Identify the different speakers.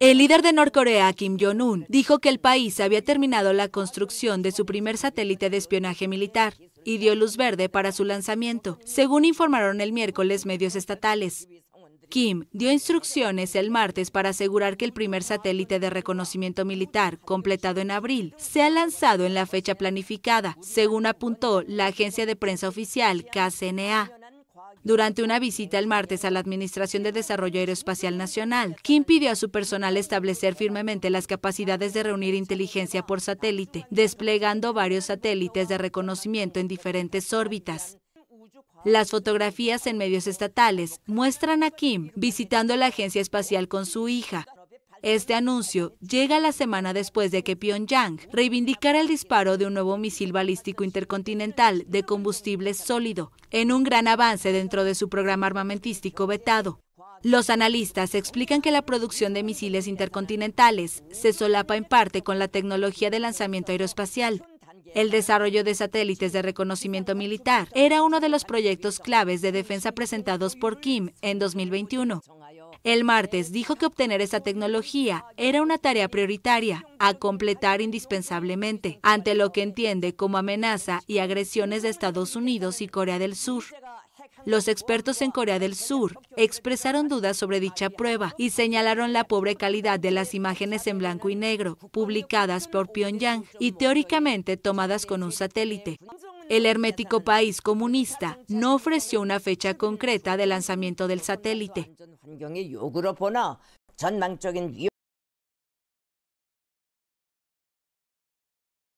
Speaker 1: El líder de Norcorea, Kim Jong-un, dijo que el país había terminado la construcción de su primer satélite de espionaje militar y dio luz verde para su lanzamiento, según informaron el miércoles medios estatales. Kim dio instrucciones el martes para asegurar que el primer satélite de reconocimiento militar, completado en abril, sea lanzado en la fecha planificada, según apuntó la agencia de prensa oficial KCNA durante una visita el martes a la Administración de Desarrollo Aeroespacial Nacional, Kim pidió a su personal establecer firmemente las capacidades de reunir inteligencia por satélite, desplegando varios satélites de reconocimiento en diferentes órbitas. Las fotografías en medios estatales muestran a Kim visitando la agencia espacial con su hija, este anuncio llega la semana después de que Pyongyang reivindicara el disparo de un nuevo misil balístico intercontinental de combustible sólido, en un gran avance dentro de su programa armamentístico vetado. Los analistas explican que la producción de misiles intercontinentales se solapa en parte con la tecnología de lanzamiento aeroespacial, el desarrollo de satélites de reconocimiento militar era uno de los proyectos claves de defensa presentados por Kim en 2021 el martes dijo que obtener esa tecnología era una tarea prioritaria a completar indispensablemente ante lo que entiende como amenaza y agresiones de Estados Unidos y Corea del Sur. Los expertos en Corea del Sur expresaron dudas sobre dicha prueba y señalaron la pobre calidad de las imágenes en blanco y negro publicadas por Pyongyang y teóricamente tomadas con un satélite, el hermético país comunista no ofreció una fecha concreta de lanzamiento del satélite.